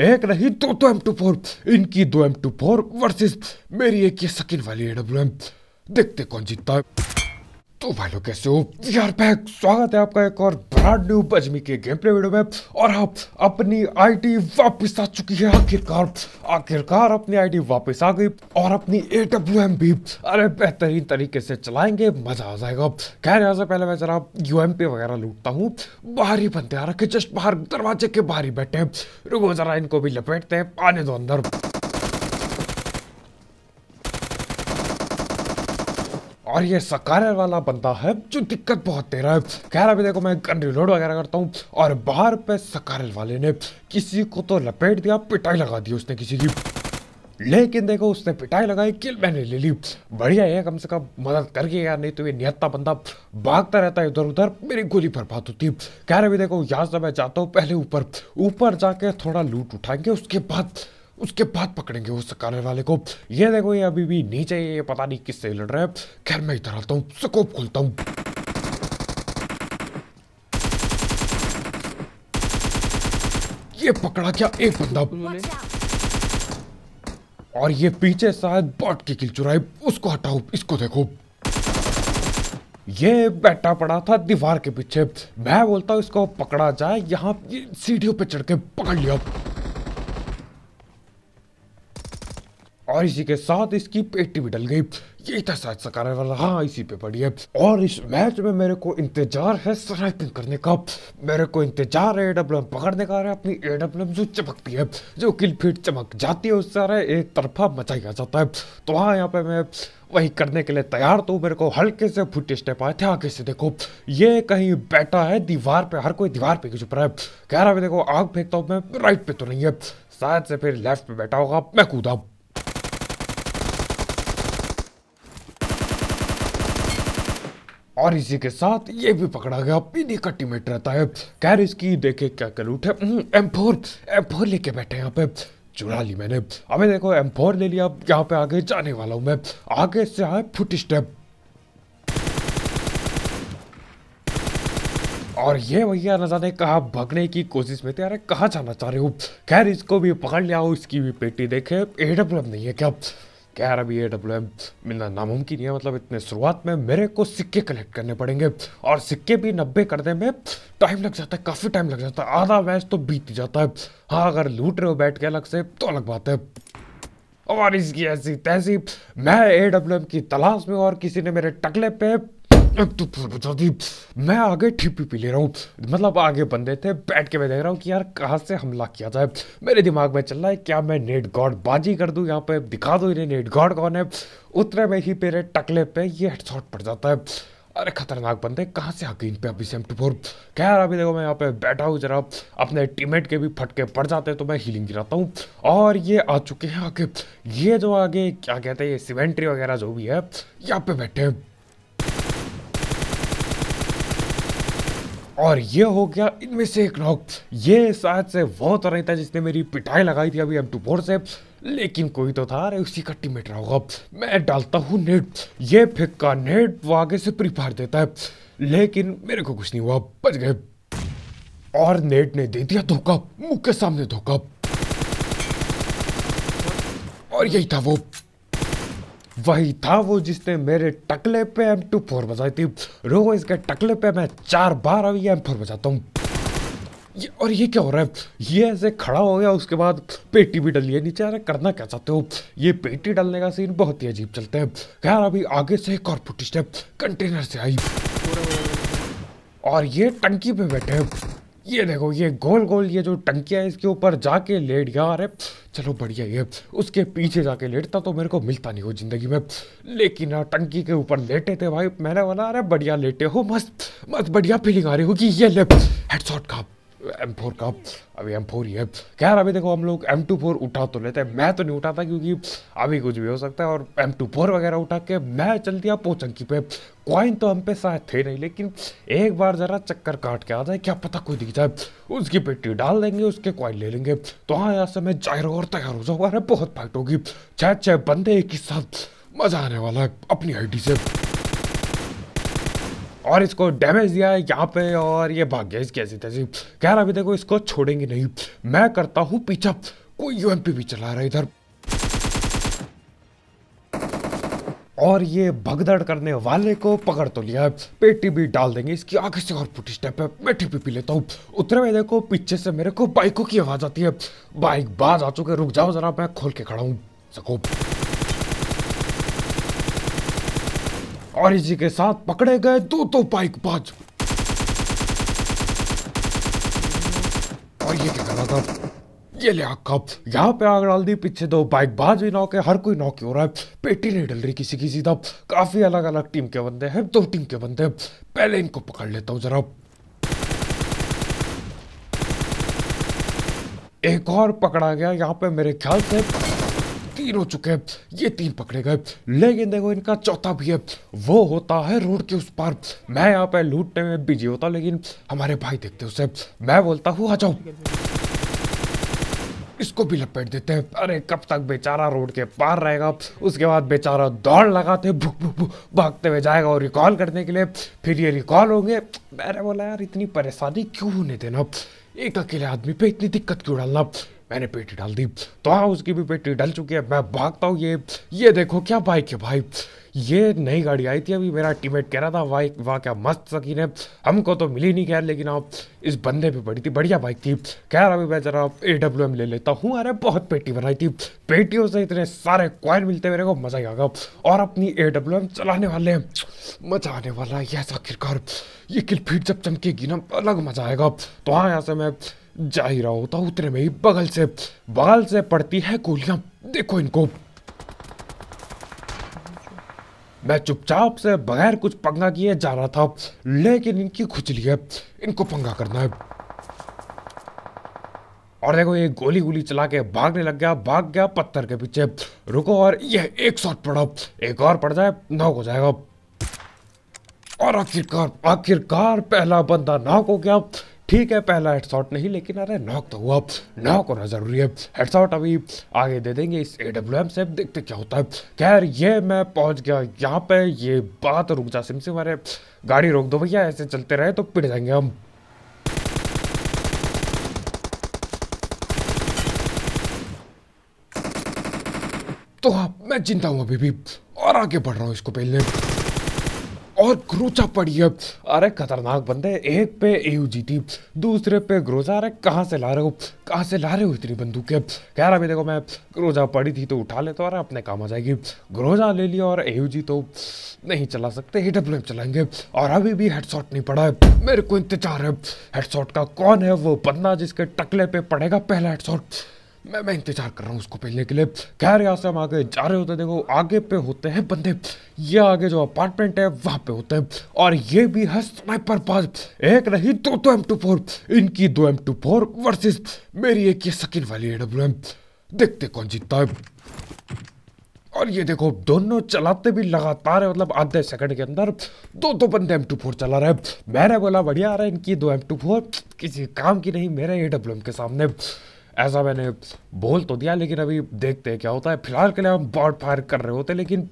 एक नहीं दो दो एम टू फोर इनकी दो एम टू फोर वर्सेज मेरी एक ये सकिन वाली एडब्ल्यू एम देखते कौन जीतता है तो भाई लोग कैसे हो यार बैक स्वागत है आपका एक और ब्रांड न्यू बजमी के गेम प्ले वीडियो में और आप हाँ, अपनी आईडी वापस आ चुकी है आखिरकार आखिरकार अपनी आईडी वापस आ गई और अपनी ए डब्ल्यू एम भी अरे बेहतरीन तरीके से चलाएंगे मजा आ जाएगा खैर यहाँ से पहले मैं जरा यू एम पी वगैरह लूटता हूँ बाहर ही बनते आ रखे जस्ट बाहर दरवाजे के बाहर ही बैठे रुको जरा इनको भी लपेटते हैं पाने दो अंदर और ये सकार वाला बंदा है जो दिक्कत बहुत दे रहा है कह रहा भी देखो मैं गन रिलोड वगैरह करता हूँ और बाहर पे सकार वाले ने किसी को तो लपेट दिया पिटाई लगा दी उसने किसी की लेकिन देखो उसने पिटाई लगाई किल मैंने ले ली बढ़िया है कम से कम मदद करके यार नहीं तो ये निहत्ता बंदा भागता रहता है इधर उधर मेरी गोली पर बात होती कह रहे भी देखो यहाँ से मैं जाता हूँ पहले ऊपर ऊपर जाके थोड़ा लूट उठाएंगे उसके बाद उसके बाद पकड़ेंगे उस कार्य वाले को ये देखो ये अभी भी नीचे ये पता नहीं किससे लड़ रहा है खैर मैं इधर आता हूँ स्कोप खोलता हूँ ये पकड़ा क्या एक बंदा और ये पीछे शायद बॉट की किल चुराई उसको हटाओ इसको देखो ये बैठा पड़ा था दीवार के पीछे मैं बोलता हूँ इसको पकड़ा जाए यहाँ सीढ़ियों पे चढ़ के पकड़ लिया और इसी के साथ इसकी पेटी भी डल गई ये था शायद सकारात्मक हाँ इसी पे पड़ी है और इस मैच में मेरे को इंतजार है स्नाइपिंग करने का मेरे को इंतजार है एडब्ल्यू पकड़ने का अपनी एडब्ल्यू जो चमकती है जो किल फीट चमक जाती है उससे एक तरफा मचाया जाता है तो हाँ यहाँ पे मैं वही करने के लिए तैयार तो मेरे को हल्के से फुटे स्टेप आए थे आगे से देखो ये कहीं बैठा है दीवार पे हर कोई दीवार पे चुप रहा है कह रहा है देखो आग फेंकता हूँ मैं राइट पे तो नहीं है शायद से फिर लेफ्ट पे बैठा होगा मैं कूदा और इसी के साथ ये भी पकड़ा गया पीने का टीमेट रहता है खैर इसकी देखे क्या कल उठे एम फोर एम फोर लेके बैठे यहाँ पे चुरा ली मैंने अबे देखो एम फोर ले लिया यहाँ पे आगे जाने वाला हूँ मैं आगे से आए फुट स्टेप और ये भैया नजर ने कहा भगने की कोशिश में तैयार अरे कहाँ जाना चाह रहे हो खैर इसको भी पकड़ लिया हो इसकी भी पेटी देखे एडब्लम नहीं है क्या कह रहा भी ए डब्ल्यू एम मिलना नामुमकिन है मतलब इतने शुरुआत में मेरे को सिक्के कलेक्ट करने पड़ेंगे और सिक्के भी नब्बे करने में टाइम लग जाता है काफ़ी टाइम लग जाता है आधा वैस तो बीत जाता है हाँ अगर लूट रहे हो बैठ के अलग से तो अलग बात है और इसकी ऐसी तहसीब मैं ए डब्ल्यू एम की तलाश में और किसी ने मेरे टकले पे तो मैं आगे ठिपी पी ले रहा हूँ मतलब आगे बंदे थे बैठ के मैं देख रहा हूँ कि यार कहाँ से हमला किया जाए मेरे दिमाग में चल रहा है क्या मैं नेट गॉड बाजी कर दूँ यहाँ पे दिखा दूँ इन्हें नेट गॉड कौन है उतरे में ही मेरे टकले पे ये हेडशॉट पड़ जाता है अरे खतरनाक बंदे कहाँ से गए इन पे अभी सेम टू फोर कह रहा अभी देखो मैं यहाँ पे बैठा हूँ जरा अपने टीममेट के भी फटके पड़ जाते हैं तो मैं हीलिंग गिराता हूँ और ये आ चुके हैं आगे ये जो आगे क्या कहते हैं ये सीमेंट्री वगैरह जो भी है यहाँ पे बैठे हैं और ये हो गया इनमें से एक नॉक ये शायद से वो तो नहीं था जिसने मेरी पिटाई लगाई थी अभी एम टू फोर से लेकिन कोई तो था अरे उसी का टीमेट रहा होगा मैं डालता हूँ नेट ये फिक्का नेट वो आगे से प्रिफार देता है लेकिन मेरे को कुछ नहीं हुआ बच गए और नेट ने दे दिया धोखा मुख के सामने धोखा और यही था वो वही था वो जिसने मेरे टकले पे एम टू फोर बजाई थी रोको इसके टकले पे मैं चार बार अभी एम फोर बजाता हूँ ये और ये क्या हो रहा है ये ऐसे खड़ा हो गया उसके बाद पेटी भी डली है नीचे अरे करना क्या चाहते हो ये पेटी डालने का सीन बहुत ही अजीब चलते है खैर अभी आगे से एक और फुटी स्टेप कंटेनर से आई और ये टंकी पे बैठे ये देखो ये गोल गोल ये जो टंकिया है इसके ऊपर जाके लेट गया अरे चलो बढ़िया ये उसके पीछे जाके लेटता तो मेरे को मिलता नहीं हो जिंदगी में लेकिन यार टंकी के ऊपर लेटे थे भाई मैंने बोला अरे बढ़िया लेटे हो मस्त मस्त बढ़िया फीलिंग आ रही होगी ये ले हेडशॉट का एम फोर का अभी एम फोर ही है खैर अभी देखो हम लोग एम टू फोर उठा तो लेते हैं मैं तो नहीं उठाता क्योंकि अभी कुछ भी हो सकता है और एम टू फोर वगैरह उठा के मैं चल दिया पोचंकी पे कॉइन तो हम पे शायद थे नहीं लेकिन एक बार ज़रा चक्कर काट के आ जाए क्या पता कोई दिख जाए उसकी पेटी डाल देंगे उसके कॉइन ले लेंगे तो हाँ यहाँ से मैं जाहिर और तैयार हो जाऊँगा अरे बहुत फाइट होगी छः छः बंदे एक ही साथ मज़ा आने वाला है अपनी हड्डी से और इसको डैमेज दिया है यहाँ पे और ये भाग गया इसकी ऐसी तैसे कह रहा अभी देखो इसको छोड़ेंगे नहीं मैं करता हूँ पीछा कोई यू भी चला रहा है इधर और ये भगदड़ करने वाले को पकड़ तो लिया पेटी भी डाल देंगे इसकी आगे से और पुटी स्टेप है मैं भी पी लेता हूँ उतरे में देखो पीछे से मेरे को बाइकों की आवाज़ आती है बाइक बाज आ चुके रुक जाओ जरा मैं खोल के खड़ा हूँ सको और इसी के साथ पकड़े गए दो तो बाइक बाज और ये क्या कर रहा था ये ले कब यहाँ पे आग डाल दी पीछे दो बाइक बाज भी नौके हर कोई नौके हो रहा है पेटी नहीं डल रही किसी की सीधा काफी अलग अलग टीम के बंदे हैं दो टीम के बंदे हैं पहले इनको पकड़ लेता हूँ जरा एक और पकड़ा गया यहाँ पे मेरे ख्याल से तीन हो चुके हैं ये तीन पकड़े गए लेकिन देखो इनका चौथा भी है वो होता है रोड के उस पार मैं यहाँ पे लूटने में बिजी होता लेकिन हमारे भाई देखते उसे मैं बोलता हूँ आ जाओ इसको भी लपेट देते हैं अरे कब तक बेचारा रोड के पार रहेगा उसके बाद बेचारा दौड़ लगाते भुक भुक भुक भागते हुए जाएगा और रिकॉल करने के लिए फिर ये रिकॉल होंगे मैंने बोला यार इतनी परेशानी क्यों होने देना एक अकेले आदमी पे इतनी दिक्कत क्यों डालना मैंने पेटी डाल दी तो हाँ उसकी भी पेटी डल चुकी है मैं भागता हूँ ये ये देखो क्या बाइक है भाई ये नई गाड़ी आई थी अभी मेरा टीमेट कह रहा था बाइक वाह क्या मस्त सकीन है हमको तो मिली नहीं खैर लेकिन आप हाँ, इस बंदे पे पड़ी थी बढ़िया बाइक थी कह रहा भी मैं जरा ए डब्ल्यू एम ले लेता हूँ अरे बहुत पेटी बनाई थी पेटियों से इतने सारे क्वाइन मिलते मेरे को मज़ा ही आगा और अपनी ए डब्ल्यू एम चलाने वाले हैं मज़ा आने वाला है यस आखिरकार ये किल फीट जब चमकेगी ना अलग मज़ा आएगा तो हाँ यहाँ से मैं जा ही रहा होता तो उतने में ही बगल से बगल से पड़ती है गोलियां देखो इनको मैं चुपचाप से बगैर कुछ पंगा किए जा रहा था लेकिन इनकी खुचली है इनको पंगा करना है और देखो ये गोली गोली चला के भागने लग गया भाग गया पत्थर के पीछे रुको और ये एक शॉट पड़ा एक और पड़ जाए नॉक हो जाएगा और आखिरकार आखिरकार पहला बंदा नॉक हो गया ठीक है पहला हेडशॉट नहीं लेकिन अरे नॉक तो हुआ नॉक होना ज़रूरी है हेडशॉट अभी आगे दे देंगे इस ए डब्ल्यू एम से देखते क्या होता है खैर ये मैं पहुंच गया यहाँ पे ये बात रुक जा सिम से अरे गाड़ी रोक दो भैया ऐसे चलते रहे तो पिट जाएंगे हम तो हाँ मैं चिंता हूँ अभी भी और आगे बढ़ रहा हूँ इसको पहले और ग्रोचा पड़ी है अरे खतरनाक बंदे एक पे एयू जीती दूसरे पे ग्रोजा अरे कहाँ से ला रहे हो कहाँ से ला रहे हो इतनी बंदूकें कह रहा भी देखो मैं ग्रोजा पड़ी थी तो उठा लेता तो अरे अपने काम आ जाएगी ग्रोजा ले लिया और एयू जी तो नहीं चला सकते ही डब्ल्यू चलाएंगे और अभी भी हेडसॉट नहीं पड़ा है मेरे को इंतजार है हेडसॉट का कौन है वो बंदा जिसके टकले पे पड़ेगा पहला हेडसॉट मैं मैं इंतजार कर रहा हूँ उसको पहले के लिए खैर यहाँ से हम आगे जा रहे होते हैं देखो आगे पे होते हैं बंदे ये आगे जो अपार्टमेंट है वहाँ पे होते हैं और ये भी है स्नाइपर पास एक नहीं दो दो एम टू फोर इनकी दो एम टू फोर वर्सेज मेरी एक ये सेकेंड वाली ए डब्ल्यू एम देखते कौन जीतता है और ये देखो दोनों चलाते भी लगातार है मतलब आधे सेकंड के अंदर दो दो बंदे एम टू फोर चला रहे हैं मैंने बोला बढ़िया आ रहा है इनकी दो एम टू फोर किसी काम की नहीं मेरे ए डब्ल्यू एम के सामने ऐसा मैंने बोल तो दिया लेकिन अभी देखते हैं क्या होता है फिलहाल के लिए हम बॉड फायर कर रहे होते हैं लेकिन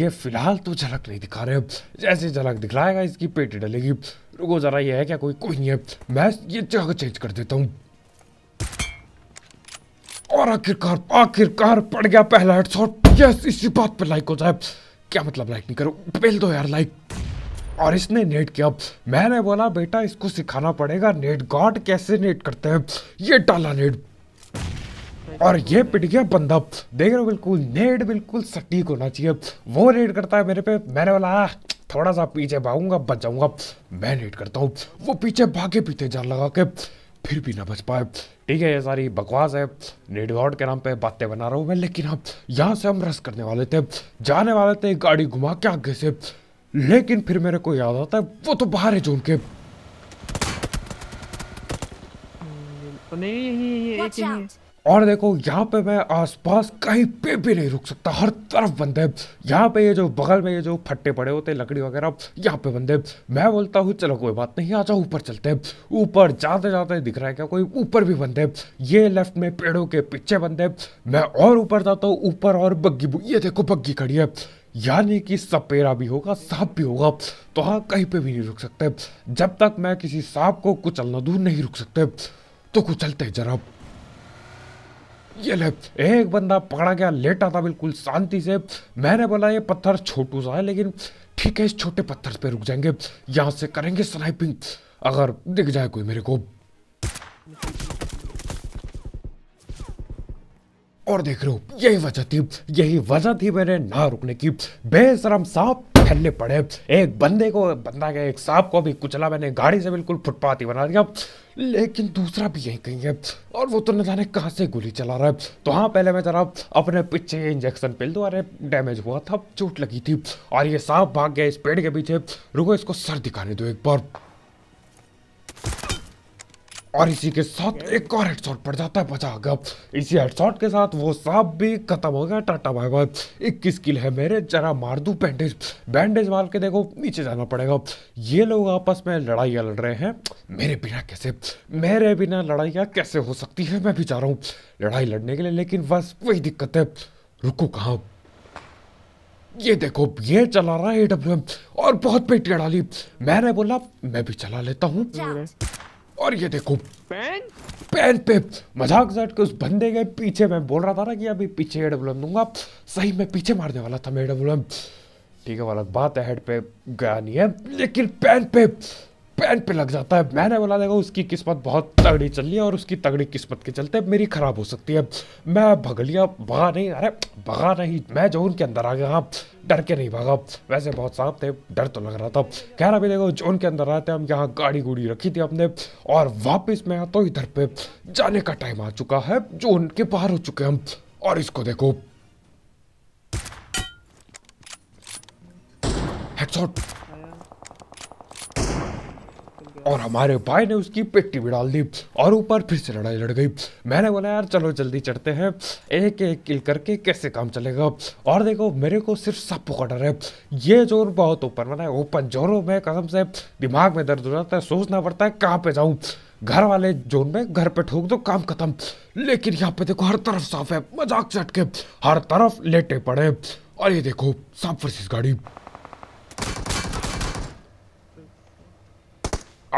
ये फिलहाल तो झलक नहीं दिखा रहे जैसे झलक दिखलाएगा इसकी पेट डलेगी रुको ज़रा ये है क्या कोई कोई नहीं है मैं ये जगह चेंज कर देता हूँ और आखिरकार आखिरकार पड़ गया पहला हेडशॉट यस इसी बात पर लाइक हो जाए क्या मतलब लाइक नहीं करो बेल दो तो यार लाइक और इसने नेट किया मैंने बोला बेटा इसको सिखाना पड़ेगा नेट गॉड कैसे नेट करते हैं ये डाला नेट और ये पिट गया बंदा देख रहे हो बिल्कुल नेट बिल्कुल सटीक होना चाहिए वो रेड करता है मेरे पे मैंने बोला थोड़ा सा पीछे भागूंगा बच जाऊंगा मैं रेड करता हूँ वो पीछे भागे पीते जान लगा के फिर भी ना बच पाए ठीक है ये सारी बकवास है नेट गॉड के नाम पे बातें बना रहा हूँ मैं लेकिन अब हाँ, यहाँ से हम रस करने वाले थे जाने वाले थे गाड़ी घुमा के आगे से लेकिन फिर मेरे को याद आता है वो तो बाहर है जोन के हम्म, तो नहीं यही यही और देखो यहाँ पे मैं आसपास कहीं पे भी नहीं रुक सकता हर तरफ बंदे यहाँ पे ये जो बगल में ये जो फट्टे पड़े होते लकड़ी वगैरह यहाँ पे बंदे मैं बोलता हूँ चलो कोई बात नहीं आ जाओ ऊपर चलते ऊपर जाते जाते दिख रहा है क्या कोई ऊपर भी बंदे ये लेफ्ट में पेड़ों के पीछे बंदे मैं और ऊपर जाता हूँ ऊपर और बग्गी ये देखो बग्गी खड़ी है यानी कि सपेरा भी होगा सांप भी होगा तो हाँ कहीं पे भी नहीं रुक सकते जब तक मैं किसी सांप को कुचलना दूर नहीं रुक सकते तो कुचलते जरा ये ले एक बंदा पकड़ा गया लेटा था बिल्कुल शांति से मैंने बोला ये पत्थर छोटू सा है लेकिन ठीक है इस छोटे पत्थर पे रुक जाएंगे यहाँ से करेंगे स्नाइपिंग अगर दिख जाए कोई मेरे को और देख रहे हो यही वजह थी यही वजह थी मेरे ना रुकने की बेसरम सांप पहनने पड़े एक बंदे को बंदा के एक सांप को भी कुचला मैंने गाड़ी से बिल्कुल फुटपाथ ही बना दिया लेकिन दूसरा भी यही कहीं है और वो तो न जाने कहाँ से गोली चला रहा है तो हाँ पहले मैं जरा अपने पीछे इंजेक्शन पिल दो अरे डैमेज हुआ था चोट लगी थी और ये सांप भाग गया इस पेड़ के पीछे रुको इसको सर दिखाने दो एक बार और इसी के साथ एक और हेडशॉट पड़ जाता है बचा गप इसी हेडशॉट के साथ वो सांप भी खत्म हो गया टाटा बाय बाय इक्कीस किल है मेरे जरा मार दू बैंडेज बैंडेज मार के देखो नीचे जाना पड़ेगा ये लोग आपस में लड़ाइयाँ लड़ रहे हैं मेरे बिना कैसे मेरे बिना लड़ाइयाँ कैसे हो सकती है मैं भी जा रहा हूँ लड़ाई लड़ने के लिए लेकिन बस वही दिक्कत है रुको कहाँ ये देखो ये चला रहा है ए और बहुत पेटियाँ डाली मैंने बोला मैं भी चला लेता हूँ और ये देखो पेन पेन पे मजाक सट के उस बंदे के पीछे मैं बोल रहा था ना कि अभी पीछे एडब्ल्यू दूंगा सही में पीछे मारने वाला था मैं एडब्ल्यू ठीक है वाला बात है हेड पे गया नहीं है लेकिन पेन पे पैंट पे लग जाता है मैंने बोला देखो उसकी किस्मत बहुत तगड़ी चल रही है और उसकी तगड़ी किस्मत के चलते मेरी ख़राब हो सकती है मैं भगलिया भगा नहीं अरे भगा नहीं मैं जो उनके अंदर आ गया हाँ डर के नहीं भागा वैसे बहुत साफ थे डर तो लग रहा था कह रहा भी देखो जो उनके अंदर आते हम यहाँ गाड़ी गुड़ी रखी थी हमने और वापस मैं तो इधर पे जाने का टाइम आ चुका है जो उनके बाहर हो चुके हम और इसको देखो हेडशॉट और हमारे भाई ने उसकी पेटी भी डाल दी और ऊपर फिर से लड़ाई लड़ गई मैंने बोला यार चलो जल्दी चढ़ते हैं एक एक किल करके कैसे काम चलेगा और देखो मेरे को सिर्फ सब पकड़ डर है ये जोर बहुत ऊपर है ओपन जोरों में कदम से दिमाग में दर्द हो जाता है सोचना पड़ता है कहाँ पे जाऊँ घर वाले जोन में घर पे ठोक दो काम खत्म लेकिन यहाँ पे देखो हर तरफ साफ है मजाक चटके हर तरफ लेटे पड़े और ये देखो साफ वर्सेस गाड़ी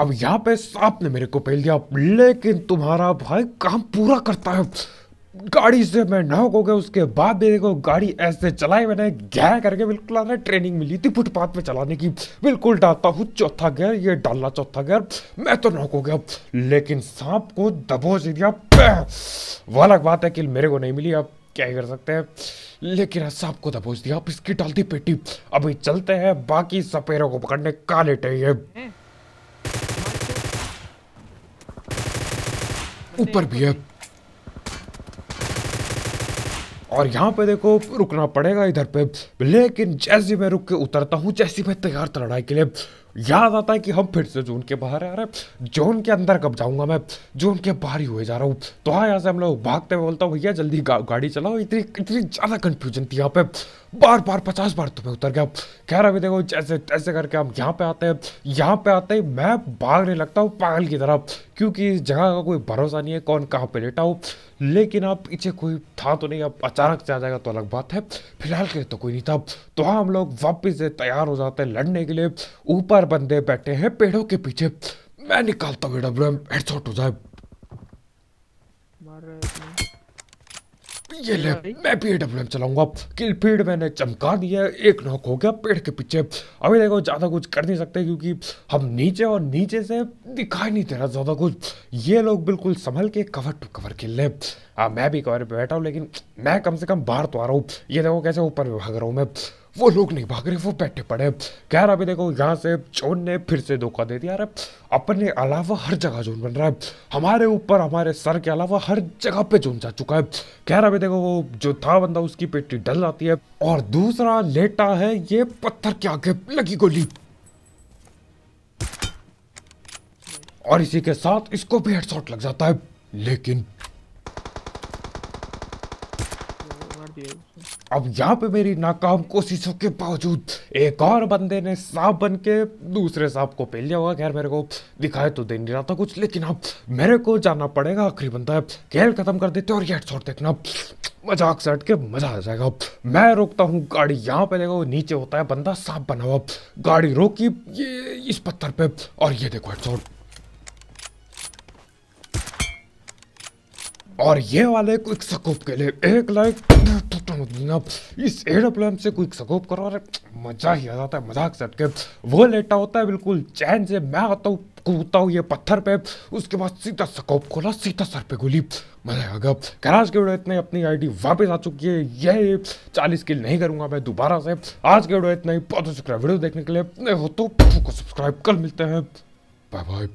अब यहाँ पे सांप ने मेरे को पहल दिया लेकिन तुम्हारा भाई काम पूरा करता है गाड़ी से मैं नौक हो गया उसके बाद मेरे को गाड़ी ऐसे चलाई मैंने गैर करके बिल्कुल आना ट्रेनिंग मिली थी फुटपाथ पे चलाने की बिल्कुल डालता हूँ चौथा गैर ये डालना चौथा गैर मैं तो नौक हो गया लेकिन सांप को दबोच दिया वह अलग बात है कि मेरे को नहीं मिली अब क्या ही कर सकते हैं लेकिन सांप को दबोच दिया अब इसकी डालती पेटी अभी चलते हैं बाकी सपेरों को पकड़ने का लेटे ऊपर भी है और यहाँ पे देखो रुकना पड़ेगा इधर पे लेकिन जैसे मैं रुक के उतरता हूँ जैसे मैं तैयार था लड़ाई के लिए याद आता है कि हम फिर से जोन के बाहर आ रहे हैं जोन के अंदर कब जाऊंगा मैं जोन के बाहर ही हुए जा रहा हूँ तो हाँ यहाँ से हम लोग भागते हुए बोलता हूँ भैया जल्दी गा, गाड़ी चलाओ इतनी इतनी ज़्यादा कंफ्यूजन थी यहाँ पे बार बार पचास बार तुम्हें उतर गया कह रहा भी देखो जैसे तैसे करके हम यहाँ पे आते हैं यहाँ पे आते ही मैं भागने लगता हूँ पागल की तरह क्योंकि इस जगह का कोई भरोसा नहीं है कौन कहाँ पे लेटा हो लेकिन आप पीछे कोई था तो नहीं अब अचानक से आ जाएगा तो अलग बात है फिलहाल के तो कोई नहीं था तो हाँ हम लोग वापिस से तैयार हो जाते हैं लड़ने के लिए ऊपर बंदे बैठे हैं पेड़ों के पीछे मैं निकालता हूँ डब्ल्यू एम हेडशॉट हो जाए ये ले मैं पी डब्ल्यू चलाऊंगा किल फील्ड मैंने चमका दिया एक नॉक हो गया पेड़ के पीछे अभी देखो ज़्यादा कुछ कर नहीं सकते क्योंकि हम नीचे और नीचे से दिखाई नहीं दे रहा ज़्यादा कुछ ये लोग बिल्कुल संभल के कवर टू कवर खेल ले हाँ, मैं भी कवर पे बैठा हूँ लेकिन मैं कम से कम बाहर तो आ रहा हूँ ये देखो कैसे ऊपर भाग रहा हूँ मैं वो लोग नहीं भाग रहे वो बैठे पड़े कह रहा देखो यहाँ से जोन ने फिर से धोखा दे दिया अरे अपने अलावा हर जगह जोन बन रहा है हमारे ऊपर हमारे सर के अलावा हर जगह पे जोन जा चुका है कह रहा भी देखो वो जो था बंदा उसकी पेटी डल जाती है और दूसरा लेटा है ये पत्थर के आगे लगी गोली और इसी के साथ इसको भी हेडशॉट लग जाता है लेकिन अब यहाँ पे मेरी नाकाम कोशिशों के बावजूद एक और बंदे ने सांप बन के दूसरे सांप को पेल लिया होगा खैर मेरे को दिखाए तो दे नहीं रहा था कुछ लेकिन अब मेरे को जाना पड़ेगा आखिरी बंदा है खेल खत्म कर देते और हेड देखना मजाक से हट के मजा आ जाएगा मैं रोकता हूँ गाड़ी यहाँ पे देखो नीचे होता है बंदा सांप बना हुआ गाड़ी रोकी ये इस पत्थर पे और ये देखो हेड शॉट और ये वाले क्विक सकूप के लिए एक लाइक तो, तो, इस एरोप्लेन से क्विक सकूप करो अरे मजा ही आ जाता है मजाक सट के वो लेटा होता है बिल्कुल चैन से मैं आता हूँ कूदता हूँ ये पत्थर पे उसके बाद सीधा सकूप खोला सीधा सर पे गोली मजा आ गया खैर के वीडियो इतने अपनी आईडी वापस आ चुकी है यह चालीस किल नहीं करूंगा मैं दोबारा से आज के वीडियो इतना ही बहुत शुक्रिया वीडियो देखने के लिए हो तो सब्सक्राइब कर मिलते हैं बाय बाय